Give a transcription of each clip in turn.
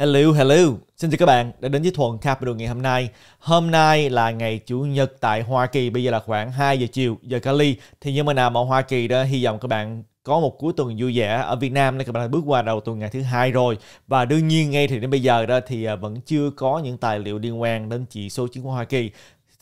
Hello, hello. Xin chào các bạn đã đến với Thuần Capital ngày hôm nay. Hôm nay là ngày Chủ nhật tại Hoa Kỳ, bây giờ là khoảng 2 giờ chiều giờ Cali. Thì như mình nào ở Hoa Kỳ đó, hy vọng các bạn có một cuối tuần vui vẻ ở Việt Nam nên các bạn đã bước qua đầu tuần ngày thứ hai rồi và đương nhiên ngay thì đến bây giờ đó thì à, vẫn chưa có những tài liệu liên quan đến chỉ số chứng khoán Hoa Kỳ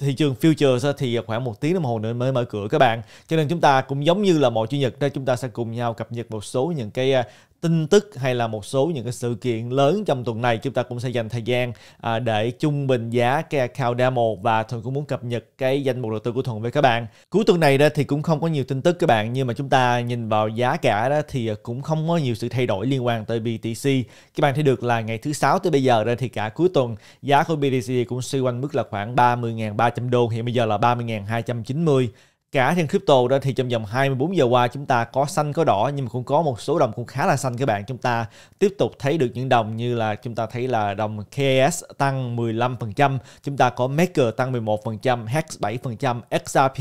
thị trường futures thì khoảng một tiếng đồng hồ nữa mới mở cửa các bạn cho nên chúng ta cũng giống như là mọi chủ nhật đó, chúng ta sẽ cùng nhau cập nhật một số những cái à, tin tức hay là một số những cái sự kiện lớn trong tuần này chúng ta cũng sẽ dành thời gian à, để trung bình giá cái account demo và thuận cũng muốn cập nhật cái danh mục đầu tư của thuận với các bạn cuối tuần này đó thì cũng không có nhiều tin tức các bạn nhưng mà chúng ta nhìn vào giá cả đó thì cũng không có nhiều sự thay đổi liên quan tới BTC các bạn thấy được là ngày thứ sáu tới bây giờ ra thì cả cuối tuần giá của BTC cũng xoay quanh mức là khoảng 30.300 đô hiện bây giờ là 30.290 cả trên crypto đó thì trong vòng 24 giờ qua chúng ta có xanh có đỏ nhưng mà cũng có một số đồng cũng khá là xanh các bạn chúng ta tiếp tục thấy được những đồng như là chúng ta thấy là đồng KS tăng 15% chúng ta có Maker tăng 11% Hex 7% XRP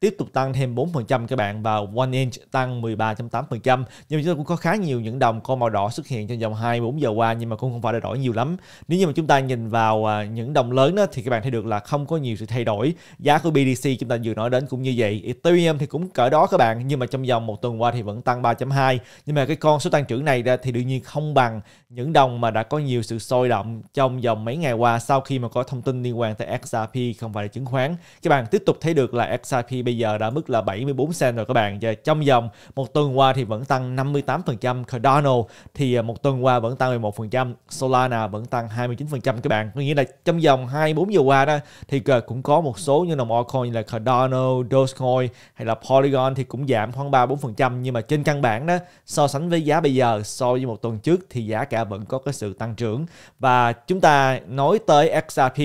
tiếp tục tăng thêm 4% các bạn và One Inch tăng 13.8%. Nhưng mà chúng ta cũng có khá nhiều những đồng con màu đỏ xuất hiện trong vòng 24 giờ qua nhưng mà cũng không phải là đổi nhiều lắm. Nếu như mà chúng ta nhìn vào à, những đồng lớn đó thì các bạn thấy được là không có nhiều sự thay đổi. Giá của BDC chúng ta vừa nói đến cũng như vậy. Ethereum thì cũng cỡ đó các bạn nhưng mà trong vòng một tuần qua thì vẫn tăng 3.2. Nhưng mà cái con số tăng trưởng này thì đương nhiên không bằng những đồng mà đã có nhiều sự sôi động trong vòng mấy ngày qua sau khi mà có thông tin liên quan tới XRP không phải là chứng khoán. Các bạn tiếp tục thấy được là XRP bây giờ đã mức là 74 cent rồi các bạn. Và trong vòng một tuần qua thì vẫn tăng 58%, Cardano thì à, một tuần qua vẫn tăng 11%, Solana vẫn tăng 29% các bạn. Có nghĩa là trong vòng 24 giờ qua đó thì à, cũng có một số như đồng altcoin như là Cardano, Dogecoin hay là Polygon thì cũng giảm khoảng 3 4% nhưng mà trên căn bản đó so sánh với giá bây giờ so với một tuần trước thì giá cả vẫn có cái sự tăng trưởng và chúng ta nói tới XRP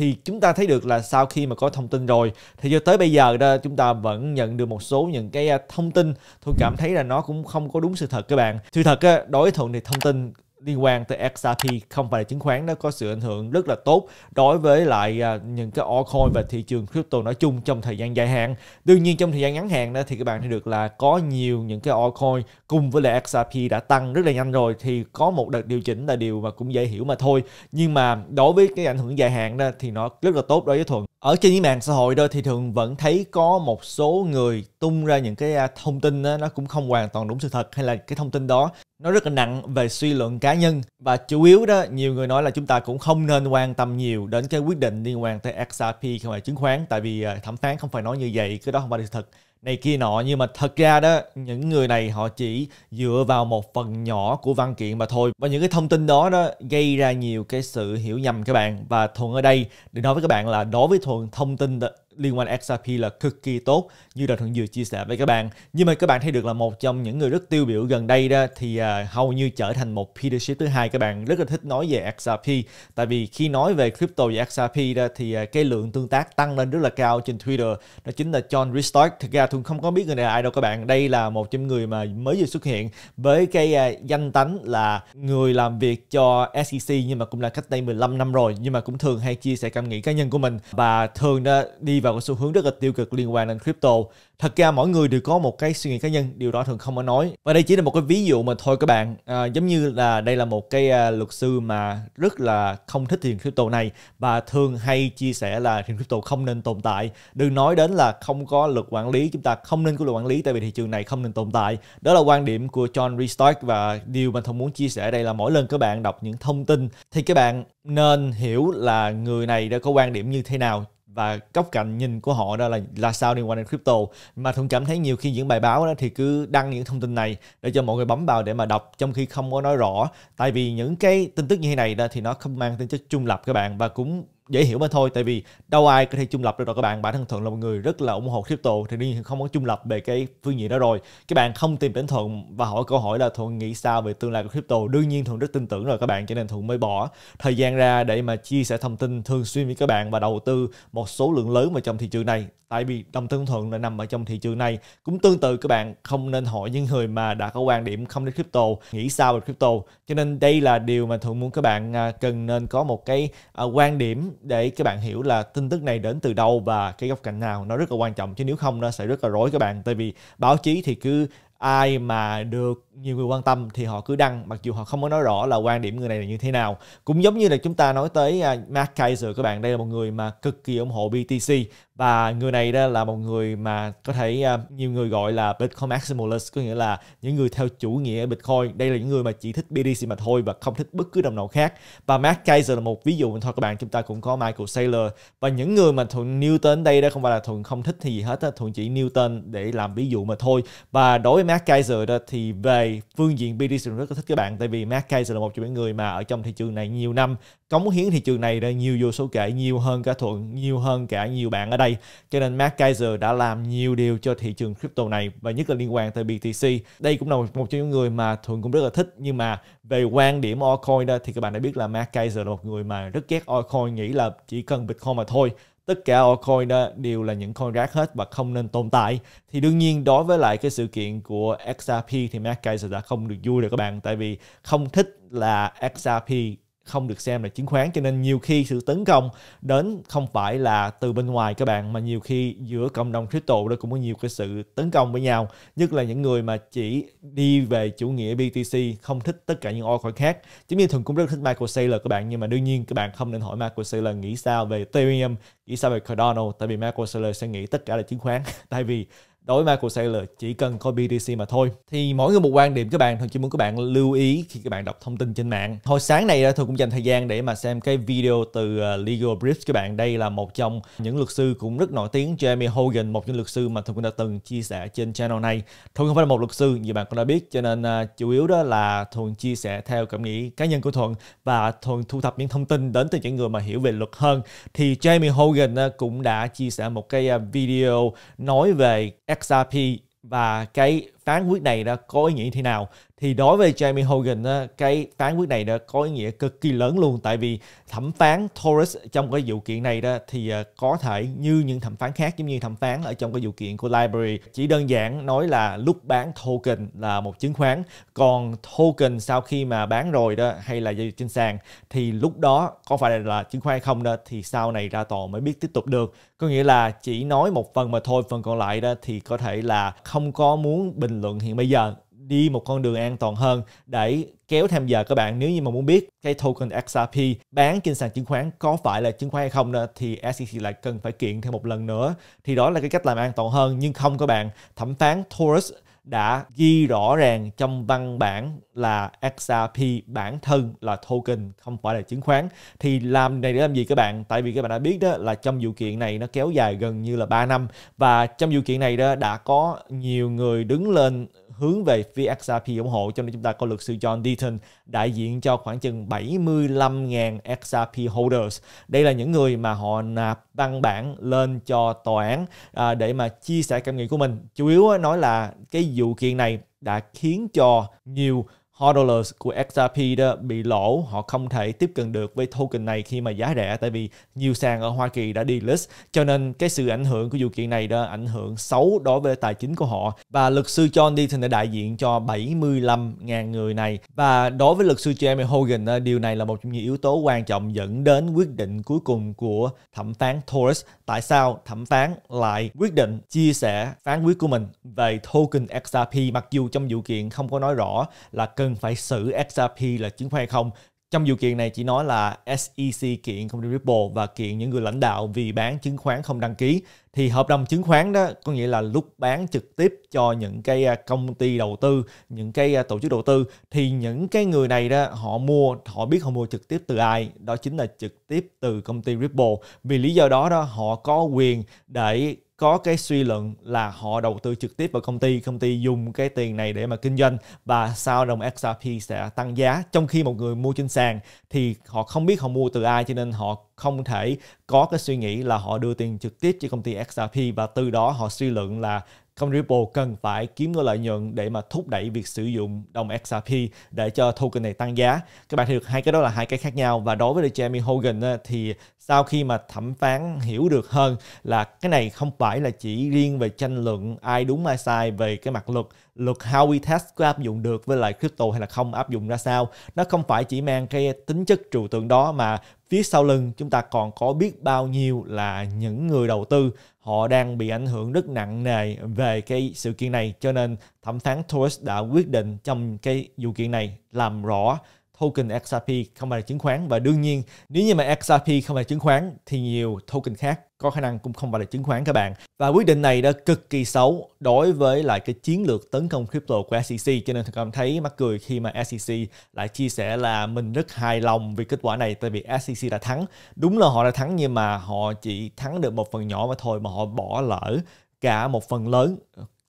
thì chúng ta thấy được là sau khi mà có thông tin rồi thì cho tới bây giờ đó chúng ta vẫn nhận được một số những cái thông tin tôi cảm thấy là nó cũng không có đúng sự thật các bạn sự thật á, đối thuận thì thông tin liên quan tới XRP không phải là chứng khoán nó có sự ảnh hưởng rất là tốt đối với lại à, những cái altcoin và thị trường crypto nói chung trong thời gian dài hạn. Đương nhiên trong thời gian ngắn hạn đó thì các bạn thấy được là có nhiều những cái altcoin cùng với lại XRP đã tăng rất là nhanh rồi thì có một đợt điều chỉnh là điều mà cũng dễ hiểu mà thôi. Nhưng mà đối với cái ảnh hưởng dài hạn đó thì nó rất là tốt đối với Thuận ở trên những mạng xã hội đó thì thường vẫn thấy có một số người tung ra những cái à, thông tin đó, nó cũng không hoàn toàn đúng sự thật hay là cái thông tin đó nó rất là nặng về suy luận cá cá nhân và chủ yếu đó nhiều người nói là chúng ta cũng không nên quan tâm nhiều đến cái quyết định liên quan tới XRP không phải chứng khoán tại vì ờ, thẩm phán không phải nói như vậy cái đó không phải sự thật này kia nọ nhưng mà thật ra đó những người này họ chỉ dựa vào một phần nhỏ của văn kiện mà thôi và những cái thông tin đó đó gây ra nhiều cái sự hiểu nhầm các bạn và thuận ở đây để nói với các bạn là đối với thuận thông tin liên quan XRP là cực kỳ tốt như Đoàn Thuận Dừa chia sẻ với các bạn. Nhưng mà các bạn thấy được là một trong những người rất tiêu biểu gần đây đó thì à, hầu như trở thành một leadership thứ hai các bạn rất là thích nói về XRP tại vì khi nói về crypto và XRP đó thì à, cái lượng tương tác tăng lên rất là cao trên Twitter đó chính là John Ristock. Thực ra Thuận không có biết người này là ai đâu các bạn. Đây là một trong người mà mới vừa xuất hiện với cái à, danh tánh là người làm việc cho SEC nhưng mà cũng là cách đây 15 năm rồi nhưng mà cũng thường hay chia sẻ cảm nghĩ cá nhân của mình và thường đó đi vào cái xu hướng rất là tiêu cực liên quan đến crypto. Thật ra mỗi người đều có một cái suy nghĩ cá nhân, điều đó thường không có nói. Và đây chỉ là một cái ví dụ mà thôi các bạn, à, giống như là đây là một cái à, luật sư mà rất là không thích tiền crypto này và thường hay chia sẻ là tiền crypto không nên tồn tại. Đừng nói đến là không có luật quản lý, chúng ta không nên có luật quản lý tại vì thị trường này không nên tồn tại. Đó là quan điểm của John Restock và điều mà thông muốn chia sẻ đây là mỗi lần các bạn đọc những thông tin thì các bạn nên hiểu là người này đã có quan điểm như thế nào và góc cạnh nhìn của họ đó là là sao liên quan đến crypto mà thường cảm thấy nhiều khi những bài báo đó thì cứ đăng những thông tin này để cho mọi người bấm vào để mà đọc trong khi không có nói rõ tại vì những cái tin tức như thế này đó thì nó không mang tính chất trung lập các bạn và cũng dễ hiểu mà thôi tại vì đâu ai có thể trung lập được đâu các bạn bản thân thuận là một người rất là ủng hộ crypto thì đương nhiên không có trung lập về cái phương diện đó rồi các bạn không tìm đến thuận và hỏi câu hỏi là thuận nghĩ sao về tương lai của crypto đương nhiên thuận rất tin tưởng rồi các bạn cho nên thuận mới bỏ thời gian ra để mà chia sẻ thông tin thường xuyên với các bạn và đầu tư một số lượng lớn vào trong thị trường này tại vì đồng tương thuận là nằm ở trong thị trường này cũng tương tự các bạn không nên hỏi những người mà đã có quan điểm không đến crypto nghĩ sao về crypto cho nên đây là điều mà thuận muốn các bạn à, cần nên có một cái à, quan điểm để các bạn hiểu là tin tức này đến từ đâu và cái góc cạnh nào nó rất là quan trọng chứ nếu không nó sẽ rất là rối các bạn tại vì báo chí thì cứ ai mà được nhiều người quan tâm thì họ cứ đăng mặc dù họ không có nói rõ là quan điểm người này là như thế nào cũng giống như là chúng ta nói tới à, Mark Kaiser các bạn đây là một người mà cực kỳ ủng hộ BTC và người này đó là một người mà có thể uh, nhiều người gọi là Bitcoin maximalist có nghĩa là những người theo chủ nghĩa Bitcoin đây là những người mà chỉ thích BTC mà thôi và không thích bất cứ đồng nào khác và Mark Kaiser là một ví dụ thôi các bạn chúng ta cũng có Michael Saylor và những người mà thuận Newton đây đó không phải là thuận không thích thì gì hết đó. thuận chỉ Newton để làm ví dụ mà thôi và đối với Mark Kaiser đó thì về phương diện BTC rất là thích các bạn tại vì Mark Kaiser là một trong những người mà ở trong thị trường này nhiều năm cống hiến thị trường này đã nhiều vô số kể nhiều hơn cả thuận nhiều hơn cả nhiều bạn ở đây đây. Cho nên Mark Geiser đã làm nhiều điều cho thị trường crypto này và nhất là liên quan tới BTC. Đây cũng là một, một trong những người mà thường cũng rất là thích nhưng mà về quan điểm altcoin đó thì các bạn đã biết là Mark Geiser là một người mà rất ghét altcoin nghĩ là chỉ cần Bitcoin mà thôi tất cả altcoin đó đều là những coin rác hết và không nên tồn tại thì đương nhiên đối với lại cái sự kiện của XRP thì Mark Geiser đã không được vui được các bạn tại vì không thích là XRP không được xem là chứng khoán cho nên nhiều khi sự tấn công đến không phải là từ bên ngoài các bạn mà nhiều khi giữa cộng đồng crypto đó cũng có nhiều cái sự tấn công với nhau nhất là những người mà chỉ đi về chủ nghĩa BTC không thích tất cả những altcoin khác chính như thường cũng rất thích Michael Saylor các bạn nhưng mà đương nhiên các bạn không nên hỏi Michael Saylor nghĩ sao về Ethereum nghĩ sao về Cardano tại vì Michael Saylor sẽ nghĩ tất cả là chứng khoán tại vì đối với Michael Saylor chỉ cần có BTC mà thôi thì mỗi người một quan điểm các bạn thôi chỉ muốn các bạn lưu ý khi các bạn đọc thông tin trên mạng hồi sáng này tôi cũng dành thời gian để mà xem cái video từ ờ, Legal Brief các bạn đây là một trong những luật sư cũng rất nổi tiếng Jamie Hogan một trong luật sư mà tôi cũng đã từng chia sẻ trên channel này thuận không phải là một luật sư như bạn cũng đã biết cho nên ờ, chủ yếu đó là thuận chia sẻ theo cảm nghĩ cá nhân của thuận và thuận thu thập những thông tin đến từ những người mà hiểu về luật hơn thì Jamie Hogan ờ, cũng đã chia sẻ một cái video nói về XRP và cái phán quyết này đã có ý nghĩa như thế nào thì đối với Jamie Hogan á, cái phán quyết này đã có ý nghĩa cực kỳ lớn luôn tại vì thẩm phán Torres trong cái vụ kiện này đó thì ờ, có thể như những thẩm phán khác giống như thẩm phán ở trong cái vụ kiện của Library chỉ đơn giản nói là lúc bán token là một chứng khoán còn token sau khi mà bán rồi đó hay là giao dịch trên sàn thì lúc đó có phải là chứng khoán hay không đó thì sau này ra tòa mới biết tiếp tục được có nghĩa là chỉ nói một phần mà thôi phần còn lại đó thì có thể là không có muốn bình luận hiện bây giờ đi một con đường an toàn hơn để kéo thêm giờ các bạn nếu như mà muốn biết cái token XRP bán trên sàn chứng khoán có phải là chứng khoán hay không đó, thì SEC lại cần phải kiện thêm một lần nữa thì đó là cái cách làm an toàn hơn nhưng không các bạn thẩm phán Taurus đã ghi rõ ràng trong văn bản là XRP bản thân là token không phải là chứng khoán thì làm này để làm gì các bạn tại vì các bạn đã biết đó là trong vụ kiện này nó kéo dài gần như là 3 năm và trong vụ kiện này đó đã có nhiều người đứng lên hướng về phía XRP ủng hộ cho nên chúng ta có luật sư John Deaton đại diện cho khoảng chừng 75.000 XRP holders. Đây là những người mà họ nạp văn bản lên cho tòa án à, để mà chia sẻ cảm nghĩ của mình. Chủ yếu nói là cái vụ kiện này đã khiến cho nhiều hodlers của XRP đó bị lỗ, họ không thể tiếp cận được với token này khi mà giá rẻ tại vì nhiều sàn ở Hoa Kỳ đã delist. Cho nên cái sự ảnh hưởng của vụ kiện này đó ảnh hưởng xấu đối với tài chính của họ. Và luật sư John Deaton đã đại diện cho 75.000 người này. Và đối với luật sư Jeremy Hogan, điều này là một trong những yếu tố quan trọng dẫn đến quyết định cuối cùng của thẩm phán Torres tại sao thẩm phán lại quyết định chia sẻ phán quyết của mình về token XRP mặc dù trong vụ kiện không có nói rõ là cần phải xử XRP là chứng khoán hay không trong vụ kiện này chỉ nói là SEC kiện công ty Ripple và kiện những người lãnh đạo vì bán chứng khoán không đăng ký thì hợp đồng chứng khoán đó có nghĩa là lúc bán trực tiếp cho những cái à, công ty đầu tư, những cái à, tổ chức đầu tư thì những cái người này đó họ mua, họ biết họ mua trực tiếp từ ai, đó chính là trực tiếp từ công ty Ripple. Vì lý do đó đó họ có quyền để có cái suy luận là họ đầu tư trực tiếp vào công ty, công ty dùng cái tiền này để mà kinh doanh và sau đồng XRP sẽ tăng giá. Trong khi một người mua trên sàn thì họ không biết họ mua từ ai cho nên họ không thể có cái suy nghĩ là họ đưa tiền trực tiếp cho công ty XRP và từ đó họ suy luận là Công Ripple cần phải kiếm cái lợi nhuận để mà thúc đẩy việc sử dụng đồng XRP để cho token này tăng giá. Các bạn thấy được hai cái đó là hai cái khác nhau và đối với Jamie Hogan thì sau khi mà thẩm phán hiểu được hơn là cái này không phải là chỉ riêng về tranh luận ai đúng ai sai về cái mặt luật luật Howey Test có áp dụng được với lại crypto hay là không áp dụng ra sao. Nó không phải chỉ mang cái tính chất trừu tượng đó mà phía sau lưng chúng ta còn có biết bao nhiêu là những người đầu tư họ đang bị ảnh hưởng rất nặng nề về cái sự kiện này cho nên thẩm phán Torres đã quyết định trong cái vụ kiện này làm rõ token XRP không phải là chứng khoán và đương nhiên nếu như mà XRP không phải là chứng khoán thì nhiều token khác có khả năng cũng không phải là chứng khoán các bạn và quyết định này đã cực kỳ xấu đối với lại cái chiến lược tấn công crypto của SEC cho nên tôi cảm thấy mắc cười khi mà SEC lại chia sẻ là mình rất hài lòng vì kết quả này tại vì SEC đã thắng đúng là họ đã thắng nhưng mà họ chỉ thắng được một phần nhỏ mà thôi mà họ bỏ lỡ cả một phần lớn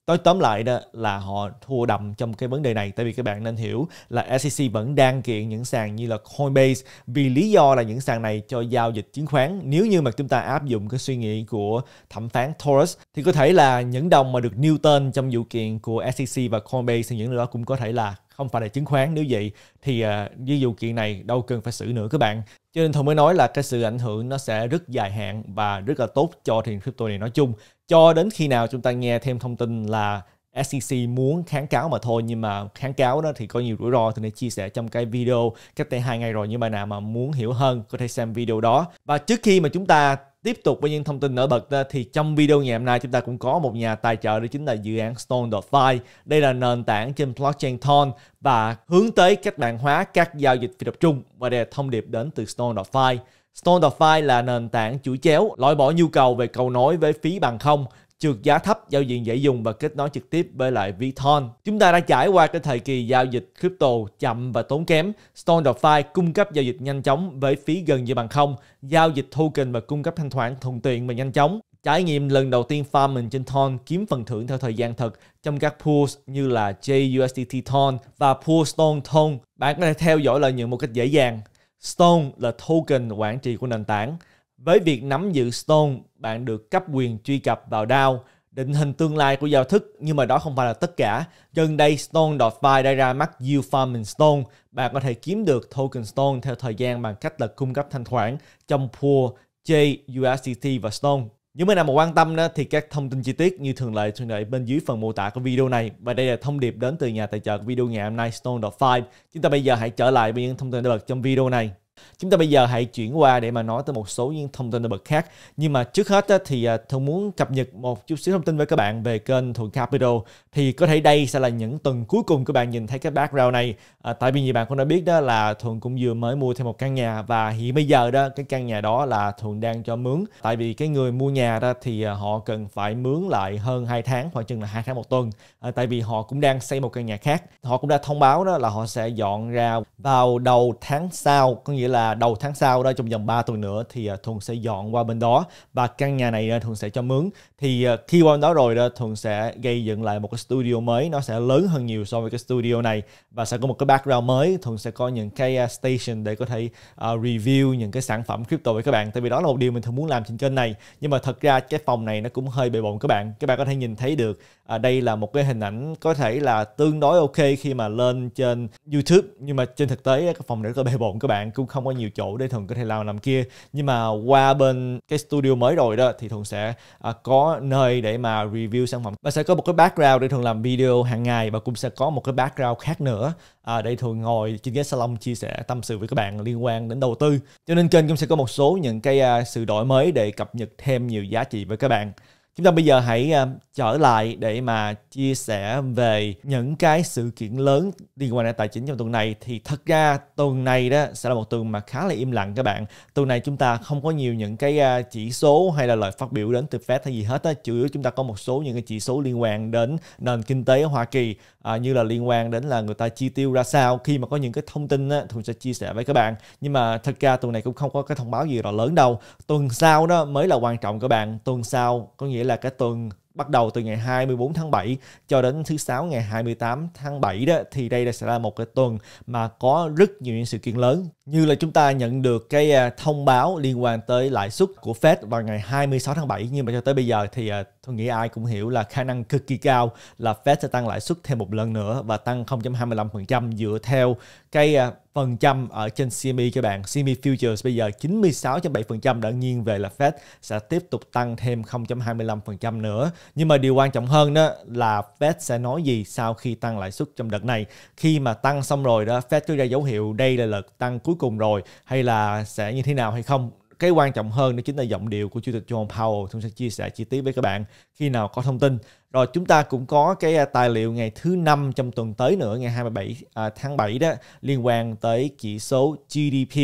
Nói tóm lại đó là họ thua đậm trong cái vấn đề này tại vì các bạn nên hiểu là SEC vẫn đang kiện những sàn như là Coinbase vì lý do là những sàn này cho giao dịch chứng khoán. Nếu như mà chúng ta áp dụng cái suy nghĩ của thẩm phán Torres thì có thể là những đồng mà được nêu tên trong vụ kiện của SEC và Coinbase thì những điều đó cũng có thể là không phải là chứng khoán nếu vậy thì à, ví dụ vụ kiện này đâu cần phải xử nữa các bạn cho nên Thuận mới nói là cái sự ảnh hưởng nó sẽ rất dài hạn và rất là tốt cho thị trường crypto này nói chung cho đến khi nào chúng ta nghe thêm thông tin là SEC muốn kháng cáo mà thôi nhưng mà kháng cáo đó thì có nhiều rủi ro thì nên chia sẻ trong cái video cách đây hai ngày rồi những bạn nào mà muốn hiểu hơn có thể xem video đó và trước khi mà chúng ta Tiếp tục với những thông tin nổi bật ờ, thì trong video ngày hôm nay chúng ta cũng có một nhà tài trợ đó chính là dự án Stone.fi. Đây là nền tảng trên blockchain Thon và hướng tới cách mạng hóa các giao dịch phi tập trung và đề thông điệp đến từ Stone.fi. Stone.fi là nền tảng chuỗi chéo, loại bỏ nhu cầu về cầu nối với phí bằng không trượt giá thấp, giao diện dễ dùng và kết nối trực tiếp với lại Viton. Chúng ta đã trải qua cái thời kỳ giao dịch crypto chậm và tốn kém. StoneDeFi cung cấp giao dịch nhanh chóng với phí gần như bằng không, giao dịch token và cung cấp thanh khoản thuận tiện và nhanh chóng. Trải nghiệm lần đầu tiên farming trên Thon kiếm phần thưởng theo thời gian thật trong các pools như là JUSDT Thon và Pool Stone Thon. Bạn có thể theo dõi lợi nhuận một cách dễ dàng. Stone là token quản trị của nền tảng với việc nắm giữ Stone, bạn được cấp quyền truy cập vào DAO, định hình tương lai của giao thức nhưng mà đó không phải là tất cả. Gần đây Stone DeFi đã ra mắt Yield Farming Stone. Bạn có thể kiếm được token Stone theo thời gian bằng cách là cung cấp thanh khoản trong Pool, J, USDT và Stone. Những bên nào mà quan tâm đó, thì các thông tin chi tiết như thường lệ thường lệ bên dưới phần mô tả của video này và đây là thông điệp đến từ nhà tài trợ của video ngày hôm nay Stone.5. Chúng ta bây giờ hãy trở lại với những thông tin đã bật trong video này. Chúng ta bây giờ hãy chuyển qua để mà nói tới một số những thông tin bậc khác. Nhưng mà trước hết thì à, thường muốn cập nhật một chút xíu thông tin với các bạn về kênh Thuận Capital. Thì có thể đây sẽ là những tuần cuối cùng các bạn nhìn thấy cái background này. À, tại vì như bạn cũng đã biết đó là Thuận cũng vừa mới mua thêm một căn nhà và hiện bây giờ đó cái căn nhà đó là Thuận đang cho mướn. Tại vì cái người mua nhà đó thì à, họ cần phải mướn lại hơn 2 tháng khoảng chừng là 2 tháng một tuần. À, tại vì họ cũng đang xây một căn nhà khác. Họ cũng đã thông báo đó là họ sẽ dọn ra vào đầu tháng sau, có nghĩa là đầu tháng sau đó trong vòng 3 tuần nữa thì à, Thuận sẽ dọn qua bên đó và căn nhà này à, Thuận sẽ cho mướn thì à, khi qua bên đó rồi đó Thuận sẽ gây dựng lại một cái studio mới nó sẽ lớn hơn nhiều so với cái studio này và sẽ có một cái background mới Thuận sẽ có những cái station để có thể review những cái sản phẩm crypto với các bạn tại vì đó là một điều mình thường muốn làm trên kênh này nhưng mà thật ra cái phòng này nó cũng hơi bề bộn các bạn các bạn có thể nhìn thấy được à, đây là một cái hình ảnh có thể là tương đối ok khi mà lên trên YouTube nhưng mà trên thực tế cái phòng rất là bề bộn các bạn cũng không có nhiều chỗ để thường có thể làm làm kia nhưng mà qua bên cái studio mới rồi đó thì thường sẽ à, có nơi để mà review sản phẩm và sẽ có một cái background để thường làm video hàng ngày và cũng sẽ có một cái background khác nữa à, để thường ngồi trên ghế salon chia sẻ tâm sự với các bạn liên quan đến đầu tư cho nên kênh cũng sẽ có một số những cái à, sự đổi mới để cập nhật thêm nhiều giá trị với các bạn Chúng ta bây giờ hãy à, trở lại để mà chia sẻ về những cái sự kiện lớn liên quan đến tài chính trong tuần này thì thật ra tuần này đó sẽ là một tuần mà khá là im lặng các bạn. Tuần này chúng ta không có nhiều những cái à, chỉ số hay là lời phát biểu đến từ Fed hay gì hết á, chủ yếu chúng ta có một số những cái chỉ số liên quan đến nền kinh tế Hoa Kỳ à, như là liên quan đến là người ta chi tiêu ra sao khi mà có những cái thông tin á, thường sẽ chia sẻ với các bạn. Nhưng mà thật ra tuần này cũng không có cái thông báo gì là lớn đâu. Tuần sau đó mới là quan trọng các bạn. Tuần sau có nghĩa nghĩa là cái tuần bắt đầu từ ngày 24 tháng 7 cho đến thứ sáu ngày 28 tháng 7 đó thì đây sẽ là một cái tuần mà có rất nhiều những sự kiện lớn như là chúng ta nhận được cái à, thông báo liên quan tới lãi suất của Fed vào ngày 26 tháng 7 nhưng mà cho tới bây giờ thì à, tôi nghĩ ai cũng hiểu là khả năng cực kỳ cao là Fed sẽ tăng lãi suất thêm một lần nữa và tăng 0.25% dựa theo cái à, phần trăm ở trên CME các bạn. CME Futures bây giờ 96.7% đã nghiêng về là Fed sẽ tiếp tục tăng thêm 0.25% nữa. Nhưng mà điều quan trọng hơn đó là Fed sẽ nói gì sau khi tăng lãi suất trong đợt này. Khi mà tăng xong rồi đó, Fed có ra dấu hiệu đây là đợt tăng cuối cuối cùng rồi hay là sẽ như thế nào hay không cái quan trọng hơn đó chính là giọng điệu của chủ tịch John Powell chúng sẽ chia sẻ chi tiết với các bạn khi nào có thông tin rồi chúng ta cũng có cái à, tài liệu ngày thứ năm trong tuần tới nữa ngày 27 à, tháng 7 đó liên quan tới chỉ số GDP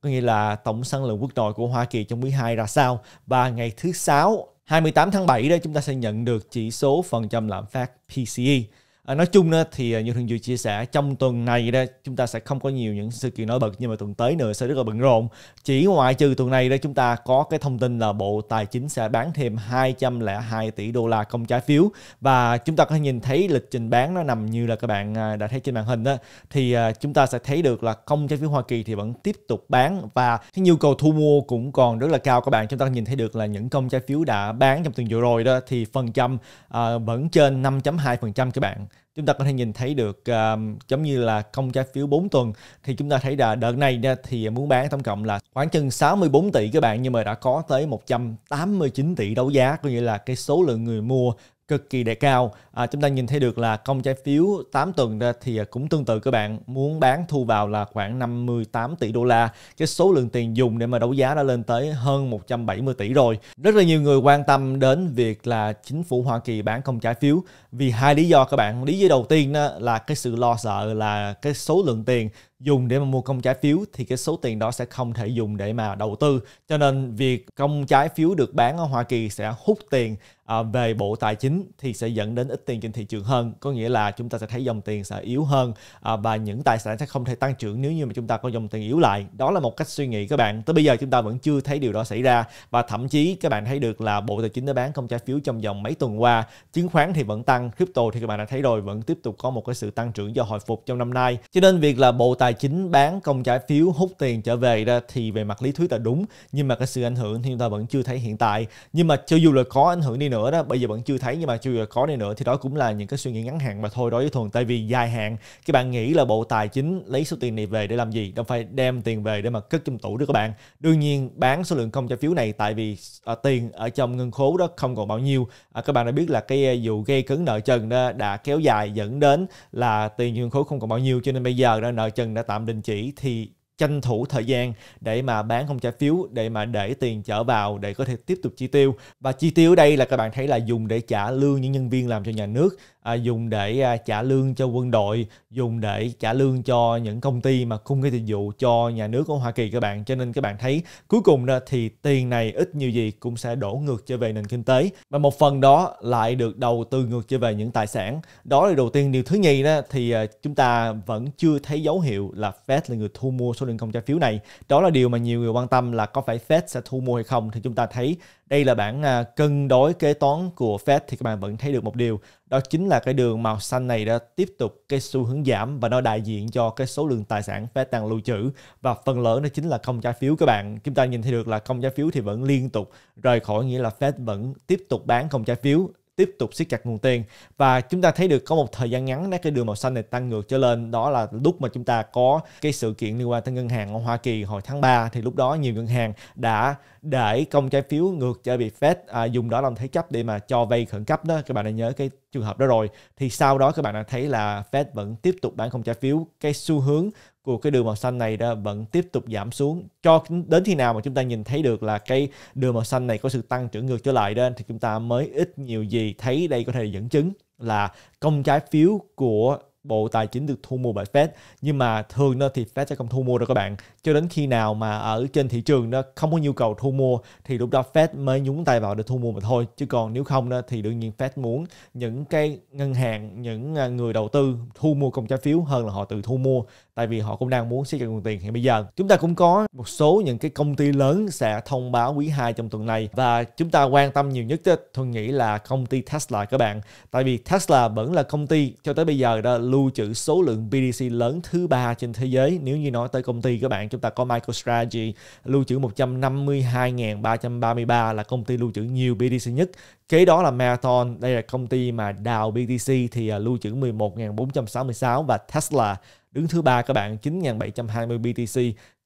có nghĩa là tổng sản lượng quốc nội của Hoa Kỳ trong quý 2 ra sao và ngày thứ sáu 28 tháng 7 đó chúng ta sẽ nhận được chỉ số phần trăm lạm phát PCE À, nói chung đó, thì à, như thường vừa chia sẻ trong tuần này đó chúng ta sẽ không có nhiều những sự kiện nổi bật nhưng mà tuần tới nữa sẽ rất là bận rộn chỉ ngoại trừ tuần này đó chúng ta có cái thông tin là bộ tài chính sẽ bán thêm 202 tỷ đô la công trái phiếu và chúng ta có thể nhìn thấy lịch trình bán nó nằm như là các bạn à, đã thấy trên màn hình đó thì à, chúng ta sẽ thấy được là công trái phiếu Hoa Kỳ thì vẫn tiếp tục bán và cái nhu cầu thu mua cũng còn rất là cao các bạn chúng ta nhìn thấy được là những công trái phiếu đã bán trong tuần vừa rồi đó thì phần trăm à, vẫn trên 5.2% các bạn chúng ta có thể nhìn thấy được uh, giống như là công trái phiếu 4 tuần thì chúng ta thấy là đợt này nha, thì muốn bán tổng cộng là khoảng chừng 64 tỷ các bạn nhưng mà đã có tới 189 tỷ đấu giá có nghĩa là cái số lượng người mua cực kỳ đề cao à, chúng ta nhìn thấy được là công trái phiếu 8 tuần ra thì cũng tương tự các bạn muốn bán thu vào là khoảng 58 tỷ đô la cái số lượng tiền dùng để mà đấu giá đã lên tới hơn 170 tỷ rồi rất là nhiều người quan tâm đến việc là chính phủ Hoa Kỳ bán công trái phiếu vì hai lý do các bạn lý do đầu tiên là cái sự lo sợ là cái số lượng tiền dùng để mà mua công trái phiếu thì cái số tiền đó sẽ không thể dùng để mà đầu tư cho nên việc công trái phiếu được bán ở Hoa Kỳ sẽ hút tiền à, về bộ tài chính thì sẽ dẫn đến ít tiền trên thị trường hơn có nghĩa là chúng ta sẽ thấy dòng tiền sẽ yếu hơn à, và những tài sản sẽ không thể tăng trưởng nếu như mà chúng ta có dòng tiền yếu lại đó là một cách suy nghĩ các bạn tới bây giờ chúng ta vẫn chưa thấy điều đó xảy ra và thậm chí các bạn thấy được là bộ tài chính đã bán công trái phiếu trong vòng mấy tuần qua chứng khoán thì vẫn tăng crypto thì các bạn đã thấy rồi vẫn tiếp tục có một cái sự tăng trưởng do hồi phục trong năm nay cho nên việc là bộ tài tài chính bán công trái phiếu hút tiền trở về ra thì về mặt lý thuyết là đúng nhưng mà cái sự ảnh hưởng thì chúng ta vẫn chưa thấy hiện tại nhưng mà cho dù là có ảnh hưởng đi nữa đó bây giờ vẫn chưa thấy nhưng mà cho dù là có đi nữa thì đó cũng là những cái suy nghĩ ngắn hạn mà thôi đối với thuần tại vì dài hạn các bạn nghĩ là bộ tài chính lấy số tiền này về để làm gì đâu phải đem tiền về để mà cất trong tủ được các bạn đương nhiên bán số lượng công trái phiếu này tại vì à, tiền ở trong ngân khố đó không còn bao nhiêu à, các bạn đã biết là cái à, vụ gây cứng nợ trần đã kéo dài dẫn đến là tiền ngân khố không còn bao nhiêu cho nên bây giờ đó, nợ trần đã tạm đình chỉ thì tranh thủ thời gian để mà bán không trái phiếu để mà để tiền trở vào để có thể tiếp tục chi tiêu và chi tiêu ở đây là các bạn thấy là dùng để trả lương những nhân viên làm cho nhà nước à, dùng để à, trả lương cho quân đội dùng để trả lương cho những công ty mà cung cái dịch vụ cho nhà nước của Hoa Kỳ các bạn cho nên các bạn thấy cuối cùng đó thì tiền này ít nhiều gì cũng sẽ đổ ngược trở về nền kinh tế và một phần đó lại được đầu tư ngược trở về những tài sản đó là đầu tiên điều thứ nhì đó thì à, chúng ta vẫn chưa thấy dấu hiệu là Fed là người thu mua số lượng công trái phiếu này đó là điều mà nhiều người quan tâm là có phải Fed sẽ thu mua hay không thì chúng ta thấy đây là bảng à, cân đối kế toán của Fed thì các bạn vẫn thấy được một điều đó chính là cái đường màu xanh này đã tiếp tục cái xu hướng giảm và nó đại diện cho cái số lượng tài sản Fed đang lưu trữ và phần lớn đó chính là không trái phiếu các bạn. Chúng ta nhìn thấy được là không trái phiếu thì vẫn liên tục rời khỏi nghĩa là Fed vẫn tiếp tục bán không trái phiếu tiếp tục siết chặt nguồn tiền và chúng ta thấy được có một thời gian ngắn cái đường màu xanh này tăng ngược trở lên đó là lúc mà chúng ta có cái sự kiện liên quan tới ngân hàng ở Hoa Kỳ hồi tháng 3 thì lúc đó nhiều ngân hàng đã để công trái phiếu ngược trở bị Fed à, dùng đó làm thế chấp để mà cho vay khẩn cấp đó các bạn đã nhớ cái trường hợp đó rồi thì sau đó các bạn đã thấy là Fed vẫn tiếp tục bán không trái phiếu cái xu hướng của cái đường màu xanh này đó vẫn tiếp tục giảm xuống cho đến khi nào mà chúng ta nhìn thấy được là cái đường màu xanh này có sự tăng trưởng ngược trở lại đó thì chúng ta mới ít nhiều gì thấy đây có thể dẫn chứng là công trái phiếu của bộ tài chính được thu mua bởi Fed nhưng mà thường nó thì Fed sẽ không thu mua đâu các bạn cho đến khi nào mà ở trên thị trường nó không có nhu cầu thu mua thì lúc đó Fed mới nhúng tay vào để thu mua mà thôi chứ còn nếu không đó, thì đương nhiên Fed muốn những cái ngân hàng những à, người đầu tư thu mua công trái phiếu hơn là họ tự thu mua tại vì họ cũng đang muốn siết chặt nguồn tiền hiện bây giờ chúng ta cũng có một số những cái công ty lớn sẽ thông báo quý 2 trong tuần này và chúng ta quan tâm nhiều nhất tôi nghĩ là công ty Tesla các bạn tại vì Tesla vẫn là công ty cho tới bây giờ đó lưu trữ số lượng BTC lớn thứ ba trên thế giới. Nếu như nói tới công ty các bạn, chúng ta có MicroStrategy lưu trữ 152.333 là công ty lưu trữ nhiều BTC nhất. Kế đó là Marathon, đây là công ty mà đào BTC thì à, lưu trữ 11.466 và Tesla đứng thứ ba các bạn 9.720 BTC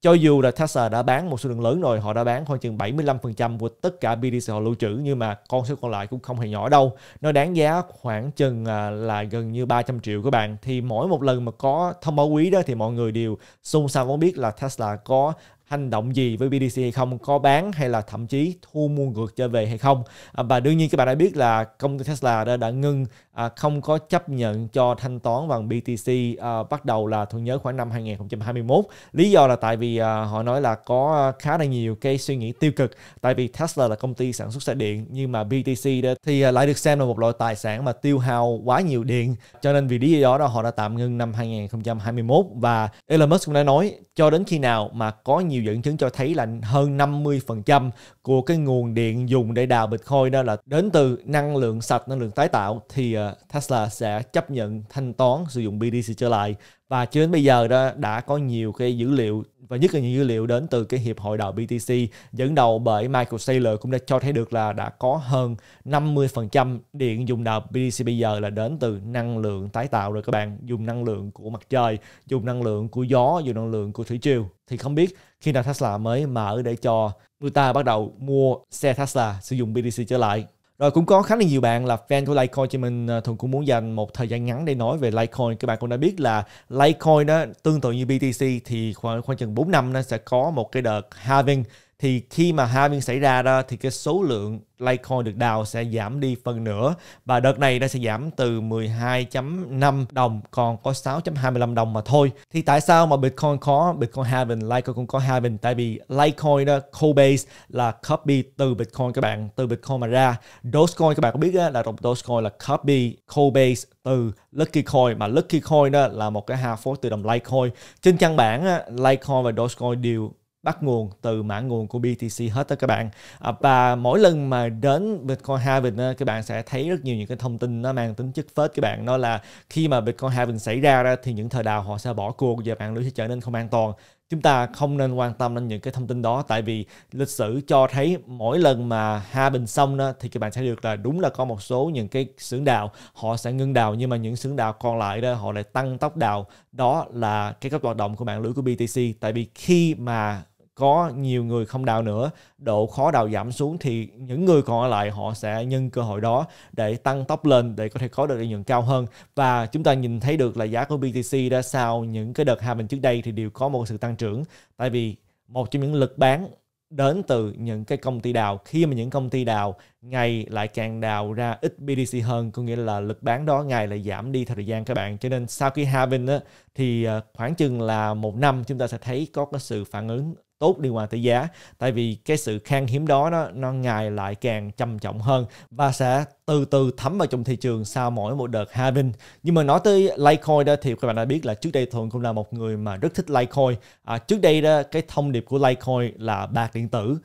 cho dù là Tesla đã bán một số lượng lớn rồi họ đã bán khoảng chừng 75% của tất cả BTC họ lưu trữ nhưng mà con số còn lại cũng không hề nhỏ đâu nó đáng giá khoảng chừng à, là gần như 300 triệu các bạn thì mỗi một lần mà có thông báo quý đó thì mọi người đều xung xao muốn biết là Tesla có hành động gì với BTC hay không có bán hay là thậm chí thu mua ngược trở về hay không à, và đương nhiên các bạn đã biết là công ty Tesla đã, đã ngưng à, không có chấp nhận cho thanh toán bằng BTC à, bắt đầu là tôi nhớ khoảng năm 2021 lý do là tại vì họ nói là có khá là nhiều cái suy nghĩ tiêu cực tại vì Tesla là công ty sản xuất xe điện nhưng mà BTC đó thì lại được xem là một loại tài sản mà tiêu hao quá nhiều điện cho nên vì lý do đó họ đã tạm ngưng năm 2021 và Elon Musk cũng đã nói cho đến khi nào mà có nhiều nhiều dẫn chứng cho thấy là hơn 50% của cái nguồn điện dùng để đào Bitcoin đó là đến từ năng lượng sạch, năng lượng tái tạo thì ờ, Tesla sẽ chấp nhận thanh toán sử dụng BTC trở lại và cho đến bây giờ đó đã có nhiều cái dữ liệu và nhất là những dữ liệu đến từ cái hiệp hội đào BTC dẫn đầu bởi Michael Saylor cũng đã cho thấy được là đã có hơn 50% điện dùng đào BTC bây giờ là đến từ năng lượng tái tạo rồi các bạn dùng năng lượng của mặt trời dùng năng lượng của gió dùng năng lượng của thủy triều thì không biết khi nào Tesla mới mở để cho người ta bắt đầu mua xe Tesla sử dụng BTC trở lại rồi cũng có khá là nhiều bạn là fan của Litecoin cho mình ờ, thường cũng muốn dành một thời gian ngắn để nói về Litecoin. Các bạn cũng đã biết là Litecoin đó tương tự như BTC thì khoảng khoảng chừng 4 năm nó sẽ có một cái đợt halving thì khi mà halving xảy ra đó thì cái số lượng Litecoin được đào sẽ giảm đi phần nữa và đợt này nó sẽ giảm từ 12.5 đồng còn có 6.25 đồng mà thôi. Thì tại sao mà Bitcoin có Bitcoin halving, Litecoin cũng có halving tại vì Litecoin đó Coinbase là copy từ Bitcoin các bạn, từ Bitcoin mà ra. Dogecoin các bạn có biết đó, là Dogecoin là copy Coinbase từ Lucky Coin mà Lucky Coin đó là một cái half fork từ đồng Litecoin. Trên căn bản Litecoin và Dogecoin đều bắt nguồn từ mã nguồn của BTC hết đó các bạn à, và mỗi lần mà đến Bitcoin halving đó, các bạn sẽ thấy rất nhiều những cái thông tin nó mang tính chất phết các bạn đó là khi mà Bitcoin halving xảy ra đó, thì những thời đào họ sẽ bỏ cuộc và mạng lưới sẽ trở nên không an toàn chúng ta không nên quan tâm đến những cái thông tin đó tại vì lịch sử cho thấy mỗi lần mà ha bình xong đó thì các bạn sẽ được là đúng là có một số những cái xưởng đào họ sẽ ngưng đào nhưng mà những xưởng đào còn lại đó họ lại tăng tốc đào đó là cái các hoạt động của mạng lưới của BTC tại vì khi mà có nhiều người không đào nữa, độ khó đào giảm xuống thì những người còn ở lại họ sẽ nhân cơ hội đó để tăng tốc lên để có thể có được lợi nhuận cao hơn và chúng ta nhìn thấy được là giá của BTC đã sau những cái đợt halving trước đây thì đều có một sự tăng trưởng tại vì một trong những lực bán đến từ những cái công ty đào khi mà những công ty đào ngày lại càng đào ra ít BTC hơn có nghĩa là lực bán đó ngày lại giảm đi thời gian các bạn cho nên sau khi halving á, thì ờ, khoảng chừng là một năm chúng ta sẽ thấy có cái sự phản ứng tốt liên quan tới giá tại vì cái sự khan hiếm đó nó nó ngày lại càng trầm trọng hơn và sẽ từ từ thấm vào trong thị trường sau mỗi một đợt halving nhưng mà nói tới Litecoin đó thì các bạn đã biết là trước đây thường cũng là một người mà rất thích Litecoin à, trước đây đó cái thông điệp của Litecoin là bạc điện tử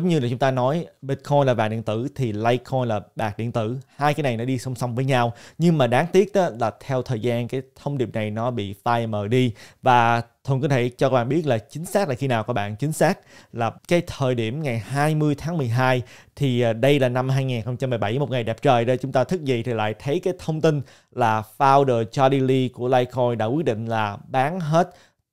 giống như là chúng ta nói Bitcoin là vàng điện tử thì Litecoin là bạc điện tử hai cái này nó đi song song với nhau nhưng mà đáng tiếc đó là theo thời gian cái thông điệp này nó bị phai mờ đi và Thuận có thể cho các bạn biết là chính xác là khi nào các bạn chính xác là cái thời điểm ngày 20 tháng 12 thì à, đây là năm 2017 một ngày đẹp trời đây chúng ta thức dậy thì lại thấy cái thông tin là founder Charlie Lee của Litecoin đã quyết định là bán hết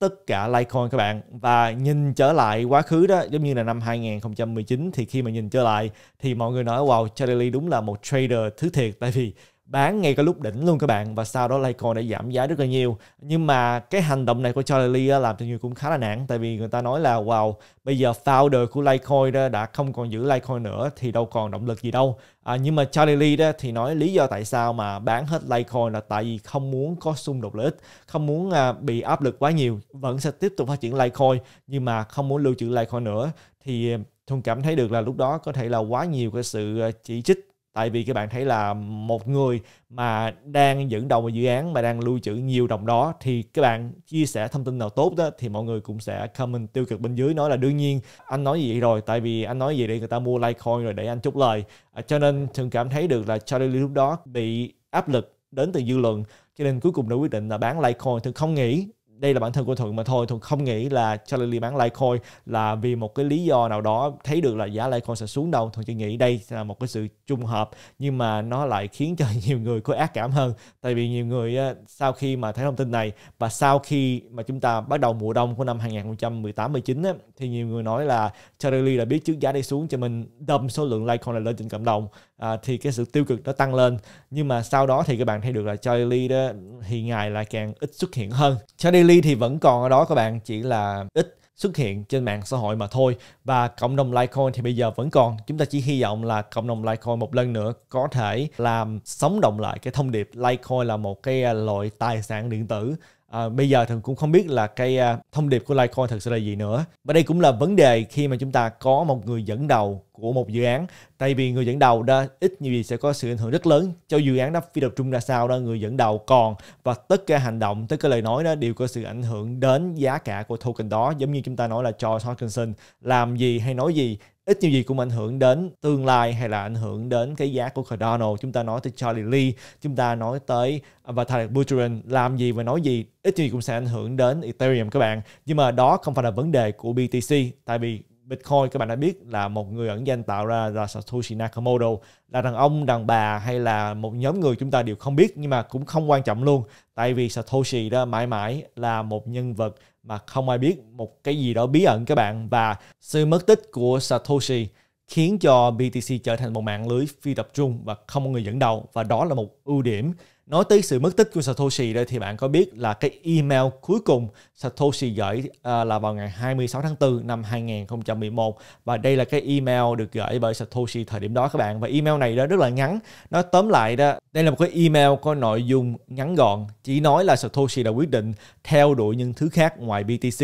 tất cả Litecoin các bạn và nhìn trở lại quá khứ đó giống như là năm 2019 thì khi mà nhìn trở lại thì mọi người nói wow Charlie đúng là một trader thứ thiệt tại vì bán ngay cái lúc đỉnh luôn các bạn và sau đó Litecoin đã giảm giá rất là nhiều nhưng mà cái hành động này của Charlie Lee làm cho người cũng khá là nản tại vì người ta nói là wow bây giờ founder của Litecoin đã không còn giữ Litecoin nữa thì đâu còn động lực gì đâu à, nhưng mà Charlie Lee đó thì nói lý do tại sao mà bán hết Litecoin là tại vì không muốn có xung đột lợi ích không muốn à, bị áp lực quá nhiều vẫn sẽ tiếp tục phát triển Litecoin nhưng mà không muốn lưu trữ Litecoin nữa thì Thuần cảm thấy được là lúc đó có thể là quá nhiều cái sự à, chỉ trích tại vì các bạn thấy là một người mà đang dẫn đầu một dự án mà đang lưu trữ nhiều đồng đó thì các bạn chia sẻ thông tin nào tốt đó thì mọi người cũng sẽ comment tiêu cực bên dưới nói là đương nhiên anh nói gì vậy rồi tại vì anh nói gì để người ta mua litecoin rồi để anh chúc lời à, cho nên thường cảm thấy được là Charlie lúc đó bị áp lực đến từ dư luận cho nên cuối cùng đã quyết định là bán litecoin thường không nghĩ đây là bản thân của thuận mà thôi thuận không nghĩ là charlie Lee bán litecoin là vì một cái lý do nào đó thấy được là giá litecoin sẽ xuống đâu thuận chỉ nghĩ đây là một cái sự trùng hợp nhưng mà nó lại khiến cho nhiều người có ác cảm hơn tại vì nhiều người sau khi mà thấy thông tin này và sau khi mà chúng ta bắt đầu mùa đông của năm 2018 19 thì nhiều người nói là charlie Lee đã biết trước giá đi xuống cho mình đâm số lượng litecoin này lên trên cộng đồng à, thì cái sự tiêu cực nó tăng lên nhưng mà sau đó thì các bạn thấy được là Charlie daily đó thì ngày lại càng ít xuất hiện hơn Charlie daily thì vẫn còn ở đó các bạn chỉ là ít xuất hiện trên mạng xã hội mà thôi và cộng đồng Litecoin thì bây giờ vẫn còn chúng ta chỉ hy vọng là cộng đồng Litecoin một lần nữa có thể làm sống động lại cái thông điệp Litecoin là một cái à, loại tài sản điện tử À, bây giờ thì cũng không biết là cái à, thông điệp của Litecoin thực sự là gì nữa. Và đây cũng là vấn đề khi mà chúng ta có một người dẫn đầu của một dự án. Tại vì người dẫn đầu đó ít nhiều gì sẽ có sự ảnh hưởng rất lớn cho dự án đó phi tập trung ra sao đó người dẫn đầu còn và tất cả hành động, tất cả lời nói đó đều có sự ảnh hưởng đến giá cả của token đó. Giống như chúng ta nói là George Hawkinson làm gì hay nói gì ít nhiều gì cũng ảnh hưởng đến tương lai hay là ảnh hưởng đến cái giá của Cardano. Chúng ta nói tới Charlie Lee, chúng ta nói tới à, và Vitalik Buterin làm gì và nói gì ít nhiều gì cũng sẽ ảnh hưởng đến Ethereum các bạn. Nhưng mà đó không phải là vấn đề của BTC tại vì Bitcoin các bạn đã biết là một người ẩn danh tạo ra là Satoshi Nakamoto là đàn ông, đàn bà hay là một nhóm người chúng ta đều không biết nhưng mà cũng không quan trọng luôn tại vì Satoshi đó mãi mãi là một nhân vật mà không ai biết một cái gì đó bí ẩn các bạn và sự mất tích của Satoshi khiến cho BTC trở thành một mạng lưới phi tập trung và không có người dẫn đầu và đó là một ưu điểm Nói tới sự mất tích của Satoshi đây thì bạn có biết là cái email cuối cùng Satoshi gửi à, là vào ngày 26 tháng 4 năm 2011 và đây là cái email được gửi bởi Satoshi thời điểm đó các bạn và email này đó rất là ngắn nó tóm lại đó đây là một cái email có nội dung ngắn gọn chỉ nói là Satoshi đã quyết định theo đuổi những thứ khác ngoài BTC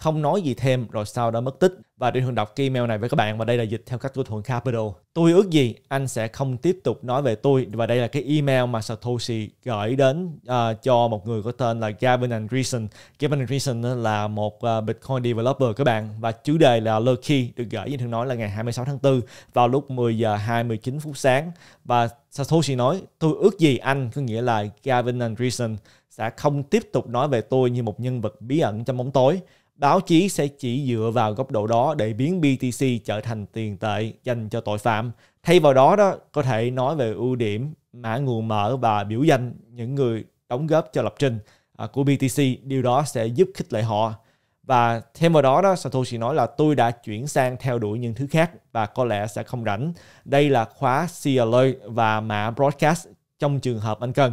không nói gì thêm rồi sau đó mất tích. Và Trinh thường đọc cái email này với các bạn và đây là dịch theo cách của Thuận Capital. Tôi ước gì anh sẽ không tiếp tục nói về tôi và đây là cái email mà Satoshi gửi đến uh, cho một người có tên là Gavin Andreessen. Gavin Andreessen là một uh, Bitcoin developer các bạn và chủ đề là Lucky được gửi như Thường nói là ngày 26 tháng 4 vào lúc 10 giờ 29 phút sáng và Satoshi nói tôi ước gì anh có nghĩa là Gavin Andreessen sẽ không tiếp tục nói về tôi như một nhân vật bí ẩn trong bóng tối Báo chí sẽ chỉ dựa vào góc độ đó để biến BTC trở thành tiền tệ dành cho tội phạm. Thay vào đó, đó có thể nói về ưu điểm, mã nguồn mở và biểu danh những người đóng góp cho lập trình à, của BTC. Điều đó sẽ giúp khích lệ họ. Và thêm vào đó, đó Satoshi nói là tôi đã chuyển sang theo đuổi những thứ khác và có lẽ sẽ không rảnh. Đây là khóa CLA và mã broadcast trong trường hợp anh cần.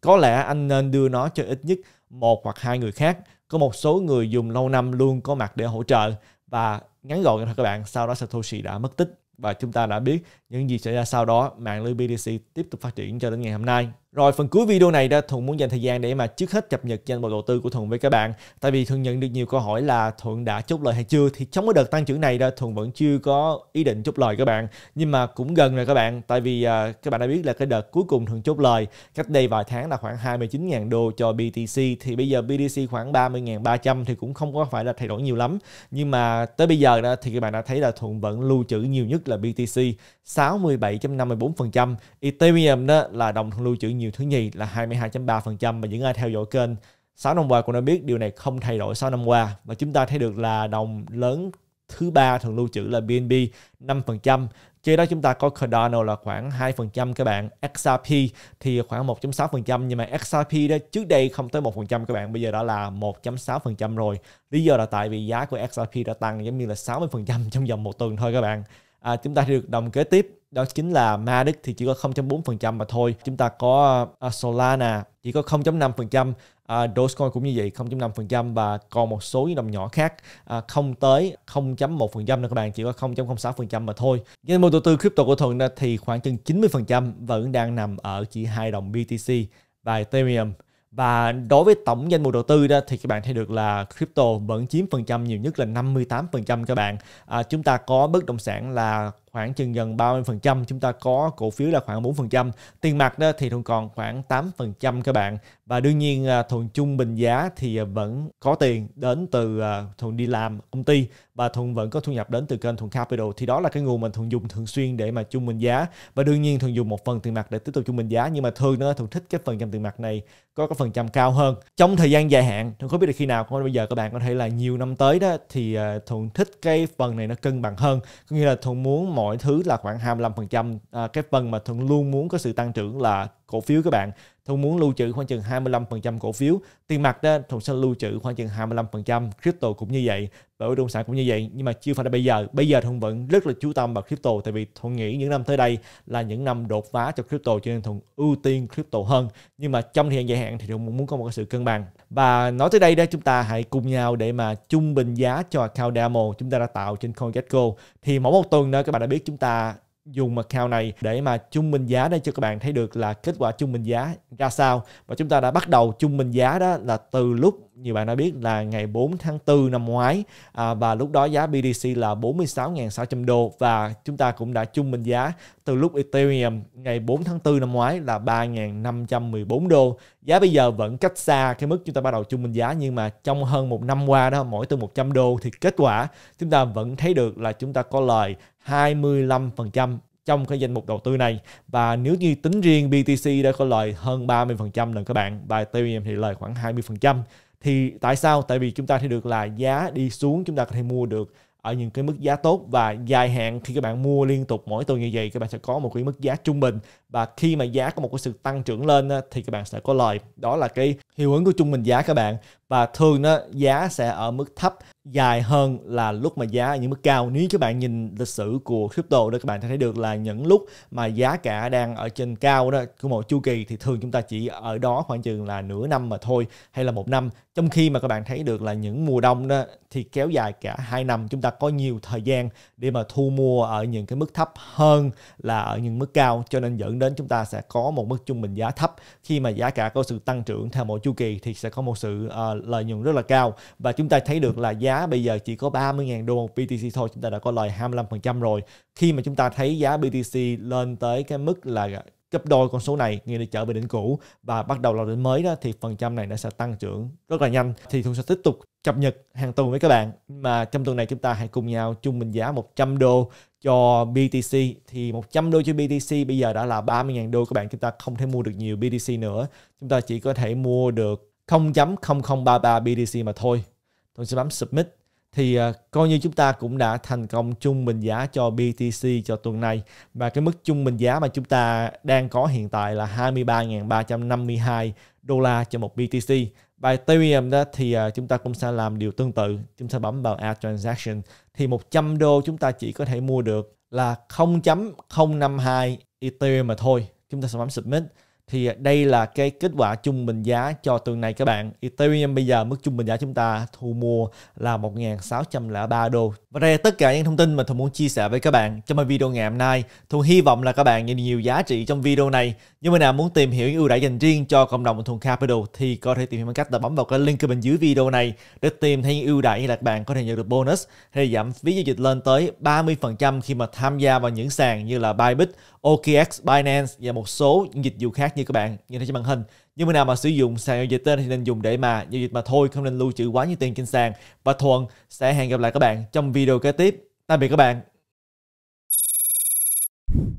Có lẽ anh nên đưa nó cho ít nhất một hoặc hai người khác có một số người dùng lâu năm luôn có mặt để hỗ trợ và ngắn gọn thôi các bạn sau đó Satoshi đã mất tích và chúng ta đã biết những gì xảy ra sau đó mạng lưới BTC tiếp tục phát triển cho đến ngày hôm nay rồi phần cuối video này đó Thuận muốn dành thời gian để mà trước hết cập nhật danh mục đầu tư của Thuận với các bạn. Tại vì Thuận nhận được nhiều câu hỏi là Thuận đã chốt lời hay chưa thì trong cái đợt tăng trưởng này đó Thuận vẫn chưa có ý định chốt lời các bạn. Nhưng mà cũng gần rồi các bạn. Tại vì à, các bạn đã biết là cái đợt cuối cùng Thuận chốt lời cách đây vài tháng là khoảng 29.000 đô cho BTC thì bây giờ BTC khoảng 30.300 thì cũng không có phải là thay đổi nhiều lắm. Nhưng mà tới bây giờ đó thì các bạn đã thấy là Thuận vẫn lưu trữ nhiều nhất là BTC 67.54%. Ethereum đó là đồng thường lưu trữ nhiều thứ nhì là 22.3% và những ai theo dõi kênh 6 năm qua cũng đã biết điều này không thay đổi 6 năm qua và chúng ta thấy được là đồng lớn thứ ba thường lưu trữ là BNB 5%, trên đó chúng ta có Cardano là khoảng 2% các bạn, XRP thì khoảng 1.6% nhưng mà XRP đó trước đây không tới 1% các bạn, bây giờ đã là 1.6% rồi. Lý do là tại vì giá của XRP đã tăng giống như là 60% trong vòng một tuần thôi các bạn à, chúng ta sẽ được đồng kế tiếp đó chính là Matic thì chỉ có 0.4% mà thôi chúng ta có uh, Solana chỉ có 0.5% uh, à, Dogecoin cũng như vậy 0.5% và còn một số những đồng nhỏ khác uh, không tới 0.1% nữa các bạn chỉ có 0.06% mà thôi danh mục đầu tư crypto của Thuận thì khoảng chừng 90% vẫn đang nằm ở chỉ hai đồng BTC và Ethereum và đối với tổng danh mục đầu tư đó thì các bạn thấy được là crypto vẫn chiếm phần trăm nhiều nhất là 58% các bạn. À, chúng ta có bất động sản là khoảng chừng gần 30%, chúng ta có cổ phiếu là khoảng 4%, tiền mặt đó thì thuận còn khoảng 8% các bạn. Và đương nhiên à, thuận trung bình giá thì à, vẫn có tiền đến từ à, thuận đi làm công ty và thuận vẫn có thu nhập đến từ kênh thuận capital thì đó là cái nguồn mà thuận dùng thường xuyên để mà trung bình giá và đương nhiên thuận dùng một phần tiền mặt để tiếp tục trung bình giá nhưng mà thường nó thuận thích cái phần trăm tiền mặt này có cái phần trăm cao hơn trong thời gian dài hạn thuận không biết được khi nào không bây giờ các bạn có thể là nhiều năm tới đó thì thuận thích cái phần này nó cân bằng hơn có nghĩa là thuận muốn mọi mọi thứ là khoảng 25%. À, cái phần mà Thuận luôn muốn có sự tăng trưởng là cổ phiếu các bạn. Thuận muốn lưu trữ khoảng chừng 25% cổ phiếu. Tiền mặt đó Thuận sẽ lưu trữ khoảng chừng 25%. Crypto cũng như vậy. Và bất động sản cũng như vậy. Nhưng mà chưa phải là bây giờ. Bây giờ Thuận vẫn rất là chú tâm vào crypto. Tại vì Thuận nghĩ những năm tới đây là những năm đột phá cho crypto. Cho nên Thuận ưu tiên crypto hơn. Nhưng mà trong thời gian dài hạn thì Thuận muốn có một cái sự cân bằng. Và nói tới đây đó chúng ta hãy cùng nhau để mà trung bình giá cho account demo chúng ta đã tạo trên CoinGecko. Thì mỗi một tuần nữa các bạn đã biết chúng ta dùng account này để mà trung bình giá đây cho các bạn thấy được là kết quả trung bình giá ra sao và chúng ta đã bắt đầu trung bình giá đó là từ lúc như bạn đã biết là ngày 4 tháng 4 năm ngoái à, và lúc đó giá BTC là 46.600 đô và chúng ta cũng đã chung mệnh giá từ lúc Ethereum ngày 4 tháng 4 năm ngoái là 3.514 đô. Giá bây giờ vẫn cách xa cái mức chúng ta bắt đầu chung mệnh giá nhưng mà trong hơn một năm qua đó mỗi từ 100 đô thì kết quả chúng ta vẫn thấy được là chúng ta có lời 25% trong cái danh mục đầu tư này và nếu như tính riêng BTC đã có lời hơn 30% lần các bạn và Ethereum thì lời khoảng 20% thì tại sao tại vì chúng ta thấy được là giá đi xuống chúng ta có thể mua được ở những cái mức giá tốt và dài hạn khi các bạn mua liên tục mỗi tuần như vậy các bạn sẽ có một cái mức giá trung bình và khi mà giá có một cái sự tăng trưởng lên thì các bạn sẽ có lời đó là cái hiệu ứng của trung bình giá các bạn và thường đó giá sẽ ở mức thấp dài hơn là lúc mà giá ở những mức cao nếu các bạn nhìn lịch sử của crypto đó các bạn sẽ thấy được là những lúc mà giá cả đang ở trên cao đó của một chu kỳ thì thường chúng ta chỉ ở đó khoảng chừng là nửa năm mà thôi hay là một năm trong khi mà các bạn thấy được là những mùa đông đó thì kéo dài cả hai năm chúng ta có nhiều thời gian để mà thu mua ở những cái mức thấp hơn là ở những mức cao cho nên dẫn dẫn đến chúng ta sẽ có một mức trung bình giá thấp khi mà giá cả có sự tăng trưởng theo mỗi chu kỳ thì sẽ có một sự uh, lợi nhuận rất là cao và chúng ta thấy được là giá bây giờ chỉ có 30.000 đô một BTC thôi chúng ta đã có lời 25% rồi khi mà chúng ta thấy giá BTC lên tới cái mức là gấp đôi con số này nghĩa là trở về đỉnh cũ và bắt đầu là đỉnh mới đó thì phần trăm này nó sẽ tăng trưởng rất là nhanh thì thường sẽ tiếp tục cập nhật hàng tuần với các bạn mà trong tuần này chúng ta hãy cùng nhau trung bình giá 100 đô cho BTC thì 100 đô cho BTC bây giờ đã là 30.000 đô các bạn chúng ta không thể mua được nhiều BTC nữa chúng ta chỉ có thể mua được 0.0033 BTC mà thôi tôi sẽ bấm submit thì à, coi như chúng ta cũng đã thành công trung bình giá cho BTC cho tuần này và cái mức trung bình giá mà chúng ta đang có hiện tại là 23.352 đô la cho một BTC và Ethereum đó thì à, chúng ta cũng sẽ làm điều tương tự chúng ta bấm vào add transaction thì 100 đô chúng ta chỉ có thể mua được là 0.052 Ethereum mà thôi. Chúng ta sẽ bấm submit. Thì đây là cái kết quả trung bình giá cho tuần này các bạn. Ethereum bây giờ mức trung bình giá chúng ta thu mua là 1.603 đô và đây là tất cả những thông tin mà Thuận muốn chia sẻ với các bạn trong video ngày hôm nay. Thuận hy vọng là các bạn nhận nhiều giá trị trong video này. Nhưng mà nào muốn tìm hiểu những ưu đãi dành riêng cho cộng đồng của Capital thì có thể tìm hiểu bằng cách là bấm vào cái link ở bên dưới video này để tìm thấy những ưu đãi như là các bạn có thể nhận được bonus hay giảm phí giao dịch lên tới 30% khi mà tham gia vào những sàn như là Bybit, OKX, Binance và một số những dịch vụ khác như các bạn nhìn thấy trên màn hình. Nhưng mà nào mà sử dụng sàn giao dịch tên thì nên dùng để mà giao dịch mà thôi, không nên lưu trữ quá nhiều tiền trên sàn. Và Thuận sẽ hẹn gặp lại các bạn trong video kế tiếp. Tạm biệt các bạn.